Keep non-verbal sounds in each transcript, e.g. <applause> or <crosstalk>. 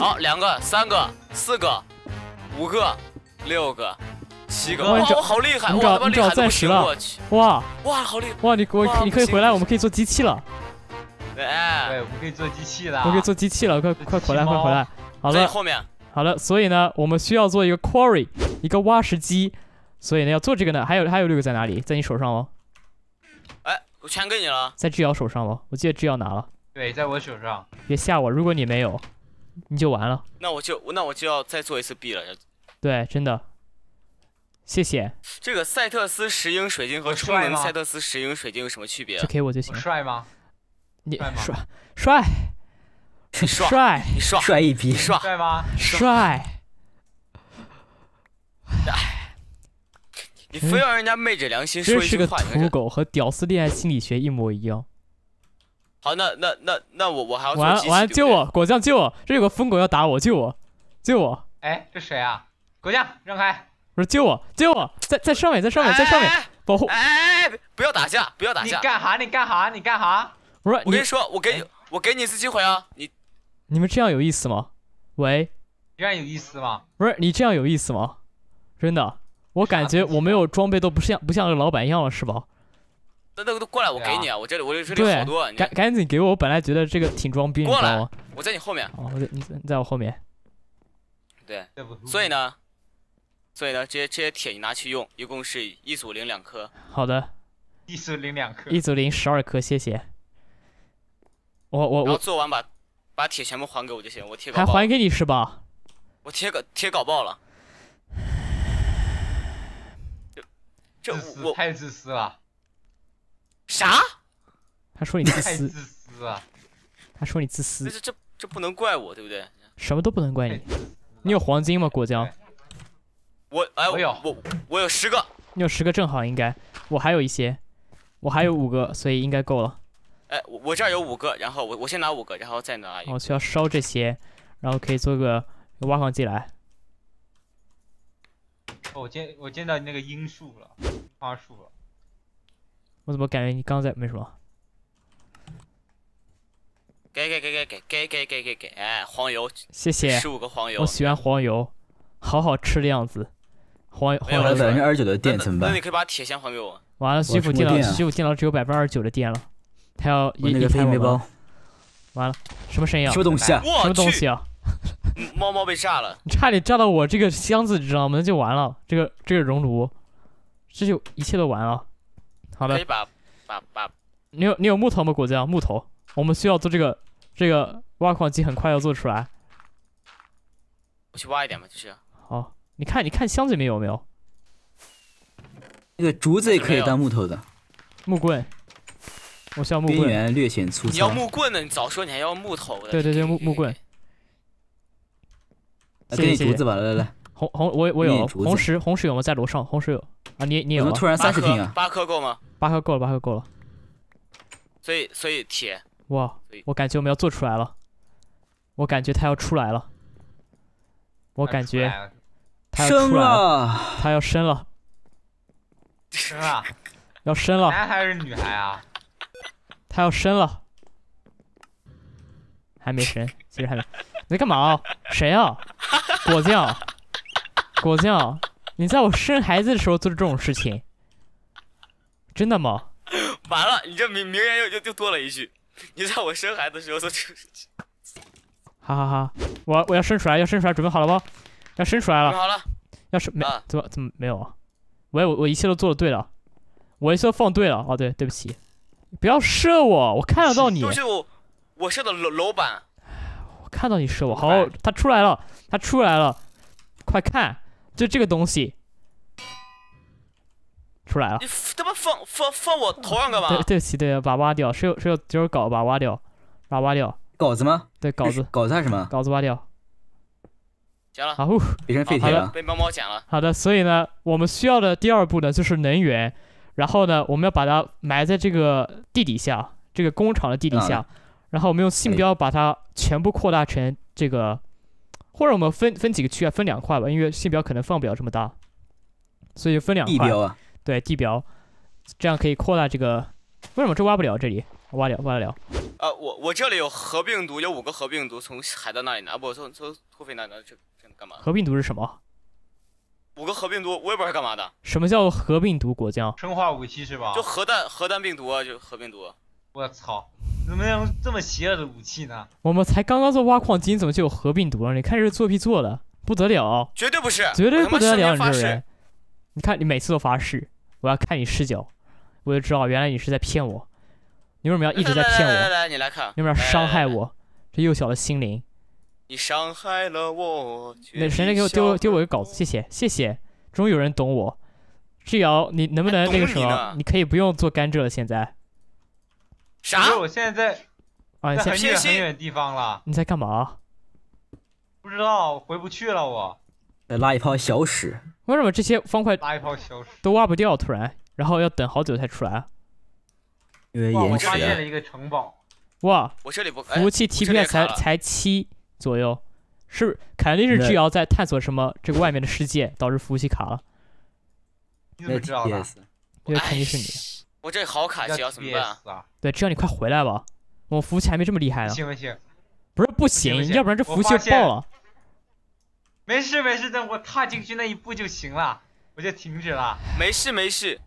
好，两个，三个，四个，五个，六个，七个。哇，我好厉害，我他妈找钻石了！我去，哇哇好厉，哇你给我你可以回来，我们可以做机器了。哎，我们可以做机器了，我们可以做机器了，快快回来快回来，好了。后面。好了，所以呢，我们需要做一个 quarry，一个挖石机。所以呢，要做这个呢，还有还有六个在哪里？在你手上哦。哎，我全给你了。在智瑶手上哦，我记得智瑶拿了。对，在我手上。别吓我，如果你没有。你就完了。那我就那我就要再做一次 B 了。对，真的。谢谢。这个赛特斯石英水晶和出门赛特斯石英水晶有什么区别？就给我就行。帅吗？你帅 <laughs> <laughs> 帅帅帅帅 <laughs> 帅一批帅帅吗？帅。你非要人家昧着良心说一句话，真土狗，和屌丝恋爱心理学一模一样。好，那那那那我我还要完完救我果酱救我，这有个疯狗要打我，救我救我！哎，这谁啊？果酱让开！不是救我救我，在在上面在上面在上面保护！哎哎哎，不要打架不要打架！你干哈你干哈你干哈？我说我跟你说我给你我给你一次机会啊！你你们这样有意思吗？喂，这样有意思吗？不是你这样有意思吗？真的，我感觉我没有装备都不像不像个老板一样了是吧？那那个都过来，我给你，啊！我这里我这里好多，赶赶紧给我。我本来觉得这个挺装逼，的。过来，我在你后面，哦，我你你在我后面。对，所以呢，所以呢，这些这些铁你拿去用，一共是一组零两颗。好的，一组零两颗，一组零十二颗，谢谢。我我我做完把把铁全部还给我就行，我铁还还给你是吧？我铁搞铁搞爆了，这 <laughs> 我太自私了。啥？他说你自私，自私啊！他说你自私。这这这不能怪我，对不对？什么都不能怪你。你有黄金吗，果酱？我哎，我有，我我有十个。你有十个，正好应该。我还有一些，我还有五个，所以应该够了。哎，我我这儿有五个，然后我我先拿五个，然后再拿一个。我需要烧这些，然后可以做个挖矿机来。哦，我见我见到那个樱树了，花树了。我怎么感觉你刚在没什么？给给给给给给给给给给！哎，黄油，谢谢，十五个黄油，我喜欢黄油，好好吃的样子。黄黄油百分之二十九的电怎么办？那你可以把铁箱还给我。完了，徐府电脑，徐府电脑只有百分之二十九的电了，他要一一开火包。完了，什么声音？啊？什么东西啊？我去，猫猫被炸了！<laughs> 差点炸到我这个箱子，你知道吗？那就完了，这个这个熔炉，这就一切都完了。好的。可以你有你有木头吗，果酱？木头，我们需要做这个这个挖矿机，很快要做出来。我去挖一点吧，就是。好，你看你看箱子里面有没有？那个竹子也可以当木头的。木棍。我需要木棍。边缘略显粗糙。你要木棍呢？你早说你还要木头的。对对对，木木棍。来来来，竹子吧。来来，红红我我有红石，红石有吗？在楼上？红石有。啊，你你有。吗？突然三十瓶啊？八颗够吗？八颗够了，八颗够了。所以，所以铁哇，我感觉我们要做出来了，我感觉他要出来了，我感觉他要突了他要生了，<laughs> 生了，要生了。男还是女孩啊？<laughs> 他要生了，还没生，其实还没。你在干嘛？谁啊？果酱，果酱，你在我生孩子的时候做这种事情？真的吗？<laughs> 完了，你这名名言又又又多了一句。你在我生孩子的时候都…… <laughs> 哈哈哈！我我要生出来，要生出来，准备好了吗？要生出来了，好了。要是没？怎么怎么没有啊？我我我一切都做的对了，我一切都放对了。哦对，对不起，不要射我，我看得到你。就是我我射的楼楼板。我看到你射我，好，他出来了，他出来了，快看，就这个东西。出来了！你他妈放放放我头上干嘛？对，对不起，对，把挖掉，谁有谁有就是镐把挖掉，把挖掉，镐子吗？对，镐子，镐子干什么？稿子挖掉。行了，好，一废铁了。被猫猫捡了。好的，所以呢，我们需要的第二步呢就是能源，然后呢，我们要把它埋在这个地底下，这个工厂的地底下，然后我们用信标把它全部扩大成这个，或者我们分分几个区啊，分两块吧，因为信标可能放不了这么大，所以分两块。地标啊。对地表，这样可以扩大这个。为什么这挖不了？这里挖了，挖得了。呃，我我这里有核病毒，有五个核病毒，从海的那里拿，不，从从土匪那拿拿去干嘛？核病毒是什么？五个核病毒，我也不知道是干嘛的。什么叫核病毒？果酱？生化武器是吧？就核弹，核弹病毒啊，就核病毒。我操！怎么用这么邪恶的武器呢？我们才刚刚做挖矿机，怎么就有核病毒了？你看这作弊做的不得了。绝对不是，绝对不得了！你看，你每次都发誓。我要看你视角，我就知道原来你是在骗我。你为什么要一直在骗我？你为什么要伤害我这幼小的心灵？你伤害了我。那谁能给我丢丢我一个稿子？谢谢谢谢。终于有人懂我。志瑶，你能不能那个什么？你可以不用做甘蔗了，现在。啥？我现在在很远很远地方了。你在干嘛？不知道，回不去了我。再拉一泡小屎。为什么这些方块都挖不掉？突然，然后要等好久才出来。因为延迟。我了一个城堡。哇！我这里不服务器 TP 才才七左右，是肯定是巨瑶在探索什么这个外面的世界，导致服务器卡了。你怎么知道的？因为肯定是你。我这里好卡，巨瑶怎么办？对，巨瑶你快回来吧，我服务器还没这么厉害呢。行不行？不是不行，要不然这服务器爆了。没事没事，等我踏进去那一步就行了，我就停止了。没事没事。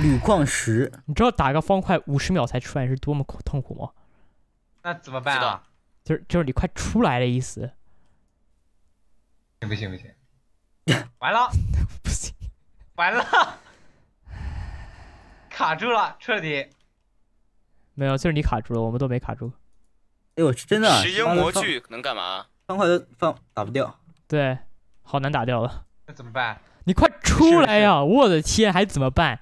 铝矿石，你知道打个方块五十秒才出来是多么痛苦吗？那怎么办？啊？就是就是你快出来的意思。不行不行不行！<laughs> 完了！不行！完了！卡住了，彻底。没有，就是你卡住了，我们都没卡住。哎呦，真的。石英模具能干嘛？方块都放打不掉，对，好难打掉了。那怎么办？你快出来呀！我的天，还怎么办？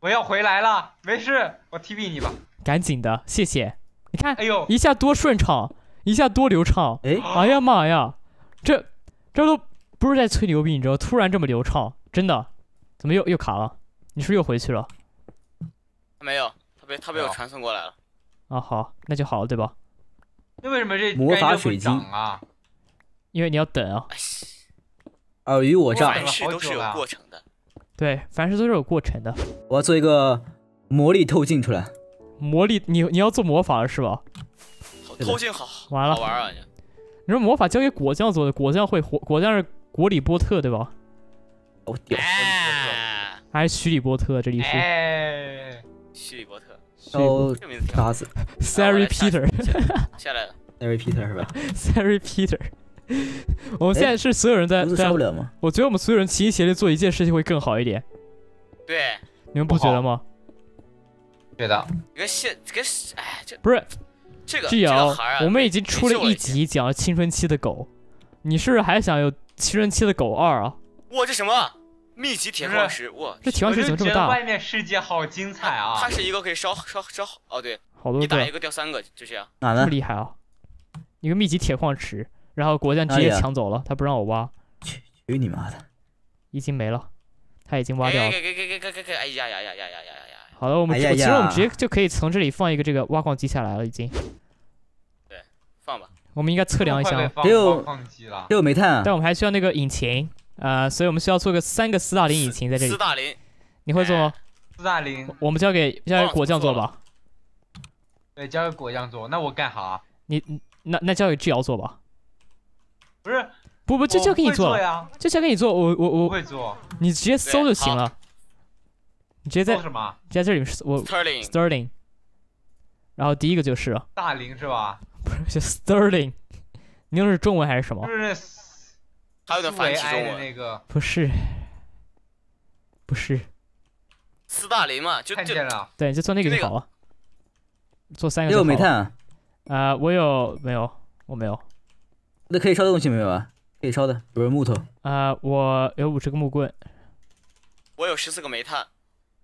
我要回来了，没事，我 T B 你吧。赶紧的，谢谢。你看，哎呦，一下多顺畅，一下多流畅。哎，哎呀妈呀，这这都不是在吹牛逼，你知道？突然这么流畅，真的？怎么又又卡了？你是不是又回去了？没有，他被他被我传送过来了。啊，好，那就好了，对吧？那为什么这魔法水晶啊？因为你要等啊。尔虞我诈，凡事都是有过程的。对，凡事都是有过程的。我要做一个魔力透镜出来。魔力，你你要做魔法了是吧？透镜好，完了。好玩啊你！你说魔法交给果酱做的，果酱会火，果酱是果里波特对吧？我屌！还是虚里波特这里是？波特。叫啥子 s o r r y Peter 下来了 s o r i Peter 是吧 s i r Peter，我们现在是所有人在在，我觉得我们所有人齐心协力做一件事情会更好一点。对，你们不觉得吗？觉得，跟现跟哎，不是，志瑶，我们已经出了一集讲青春期的狗，你是不是还想有青春期的狗二啊？我这什么？密集铁矿石哇！这铁矿石怎么这么大？外面世界好精彩啊！它是一个可以烧烧烧哦，对，好多对，你打一个掉三个，就这样，哪呢？这么厉害啊？一个密集铁矿石，然后国家直接抢走了，他不让我挖。去，去你妈的，已经没了，他已经挖掉了。哎呀呀呀呀呀呀呀！好了，我们其实我们直接就可以从这里放一个这个挖矿机下来了，已经。对，放吧。我们应该测量一下。又有挖有煤炭，但我们还需要那个引擎。呃，所以我们需要做个三个斯大林引擎在这里。斯大林，你会做吗？斯大林，我们交给交给果酱做吧。对，交给果酱做。那我干啥？你，那那交给巨瑶做吧。不是，不不，就就给你做呀，就交给你做。我我我会做。你直接搜就行了。你直接在在这里我 Stirling。然后第一个就是。大林是吧？不是，就 s t e r l i n g 你用的是中文还是什么？就是。还有点繁体中文，那个不是，不是。斯大林嘛，就看见了。对，就做那个就好了。做三个。有煤炭啊？啊，我有没有？我没有。那可以烧的东西没有啊？可以烧的，比如木头。啊，我有五十个木棍。我有十四个煤炭。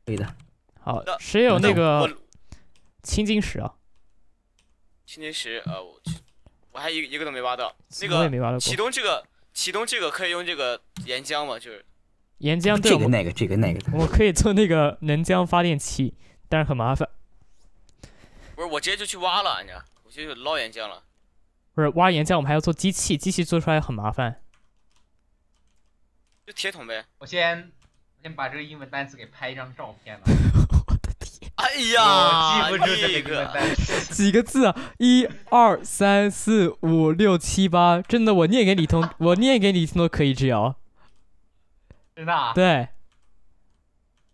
可以的。好，谁有那个青金石啊？青金石，呃，我去，我还一一个都没挖到。那个启动这个。启动这个可以用这个岩浆吗？就是岩浆对，我那个这个那个，我可以做那个能浆发电器，但是很麻烦。不是，我直接就去挖了，你知道，我就捞岩浆了。不是挖岩浆，我们还要做机器，机器做出来很麻烦。就铁桶呗。我先，先把这个英文单词给拍一张照片了。哎呀，记不住这个，几个字啊？一二三四五六七八，真的，我念给你听，<laughs> 我念给你听都可以，只要真的。对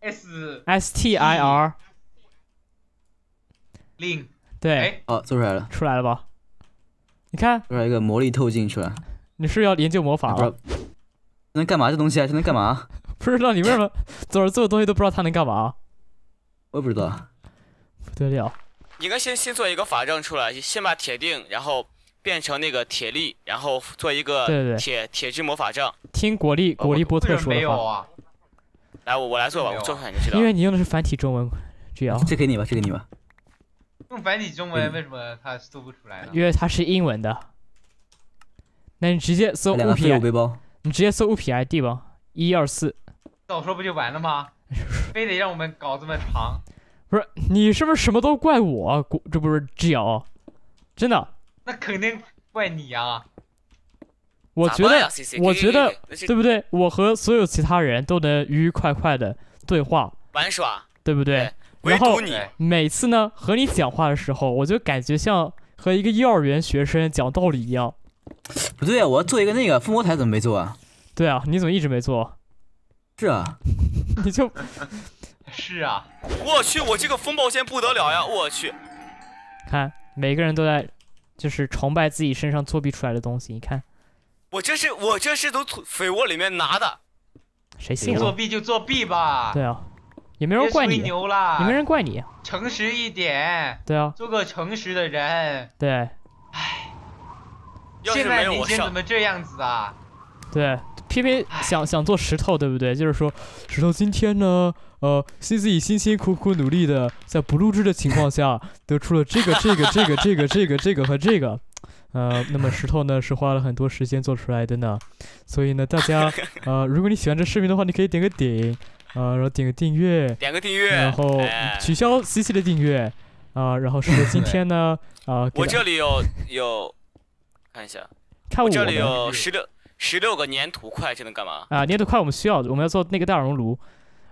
，s s t i r，令对，哦，做出来了，出来了吧？你看，出来一个魔力透镜出来。你是要研究魔法？能干嘛这东西啊？这能干嘛？不知道你为什么 <laughs> 总是做的东西都不知道它能干嘛。我不知道，不得了。应该先先做一个法杖出来，先把铁锭，然后变成那个铁粒，然后做一个对对铁铁质魔法杖。听果粒果粒波特说的话。来，我我来做吧，我做出来你就知道因为你用的是繁体中文，这样。这给你吧，这给你吧。用繁体中文为什么它搜不出来呢？因为它是英文的。那你直接搜物品。你直接搜物品 ID 吧，一二四。到时候不就完了吗？<laughs> 非得让我们搞这么长？不是，你是不是什么都怪我？这不是脚，真的？那肯定怪你啊！我觉得，我觉得，对不对？我和所有其他人都能愉愉快快的对话玩耍，对不对？然后每次呢和你讲话的时候，我就感觉像和一个幼儿园学生讲道理一样。不对啊，我要做一个那个附魔台，怎么没做啊？对啊，你怎么一直没做？这，<laughs> 你就是啊！我去，我这个风暴线不得了呀！我去，看每个人都在，就是崇拜自己身上作弊出来的东西。你看，我这是我这是从匪窝里面拿的，谁信啊？作弊就作弊吧。对啊，也没人怪你。牛啦！也没人怪你。诚实一点。对啊。做个诚实的人。对。唉，现在年间怎么这样子啊？对，偏偏想想做石头，对不对？就是说，石头今天呢，呃，辛自己辛辛苦苦努力的，在不录制的情况下，得出了这个、这个、这个、这个、这个、这个和这个，呃，那么石头呢是花了很多时间做出来的呢，所以呢，大家，<laughs> 呃，如果你喜欢这视频的话，你可以点个顶，啊，然后点个订阅，点个订阅，然后取消 C C 的订阅，啊，然后石头今天呢，啊，我这里有有，看一下，看我这里有十六。十六个粘土块，就能干嘛？啊，粘土块我们需要，我们要做那个大熔炉。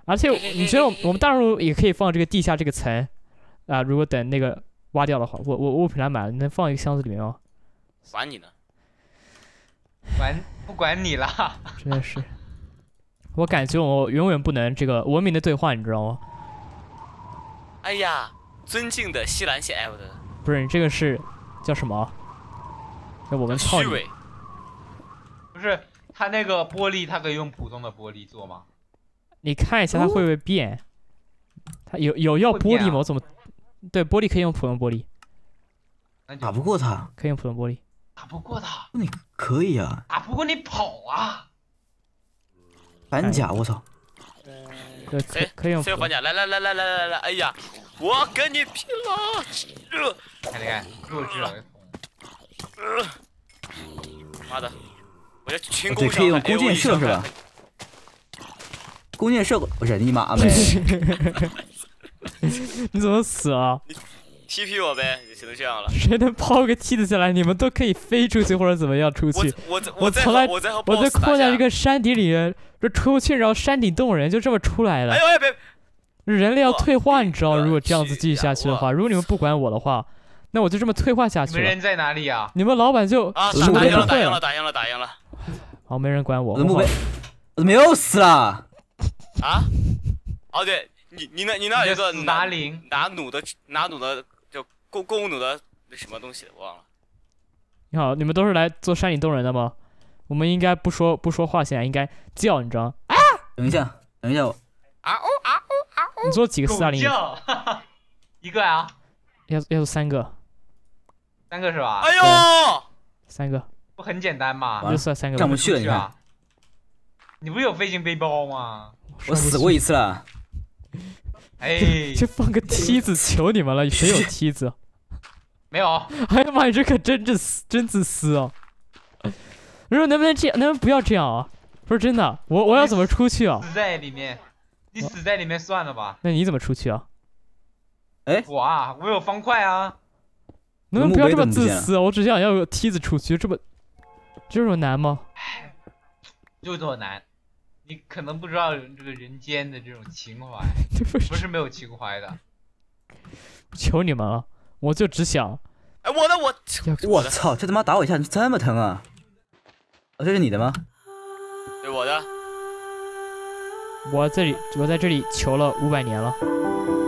而且你觉得我们大熔炉也可以放这个地下这个层啊？如果等那个挖掉的话，我我物品栏满了，能放一个箱子里面吗？管你呢，管不管你了。<laughs> 真的是，我感觉我永远不能这个文明的对话，你知道吗？哎呀，尊敬的西兰县艾布的，不是你这个是叫什么？那我们操你。是它那个玻璃，它可以用普通的玻璃做吗？你看一下它会不会变？它有有要玻璃吗？我怎么？对，玻璃可以用普通玻璃。打不过他，可以用普通玻璃。打不过他，你可以啊。打不过你跑啊！反甲，我操！可可以用反甲？来来来来来来来！哎呀，我跟你拼了！看你看，弱智！妈的！对，可以用弓箭射是吧？弓箭射，不是你妈吗？<laughs> 你怎么死啊？踢劈我呗！只能这样了。谁能抛个梯子下来，你们都可以飞出去或者怎么样出去？我我我从来我在我在困在一个山底里面，就出不去，然后山顶洞人，就这么出来了。哎呦别！人类要退化，你知道？如果这样子继续下去的话，如果你们不管我的话，那我就这么退化下去。你们人在哪里你们老板就啊？打烊了，打烊了，打烊了，打烊了。好，没人管我。我怎么又死了？啊？哦对，你你那你那有个拿铃拿弩的拿弩的叫弓弓弩的那什么东西我忘了。你好，你们都是来做山里洞人的吗？我们应该不说不说话，现在应该叫你知道吗？啊！等一下，等一下我。啊哦啊哦啊哦！你做几个四二零？<laughs> 一个啊？要要做三个，三个是吧？哎呦，三个。不很简单嘛？上不去了，是吧？你不是有飞行背包吗？我死过一次了。哎，就放个梯子，求你们了，谁有梯子？没有。<laughs> 哎呀妈呀，这可真自私，真自私啊！你说能不能这，样？能不能不要这样啊？不是真的，我我要怎么出去啊？死在里面，你死在里面算了吧。那你怎么出去啊？哎，我啊，我有方块啊。能不能不要这么自私我只想要个梯子出去，这么。这种难吗？唉，这么难？你可能不知道这个人间的这种情怀，<laughs> 不是没有情怀的。求你们了，我就只想……哎，我的我我操！这他妈打我一下这么疼啊？这是你的吗？是我的。我这里我在这里求了五百年了。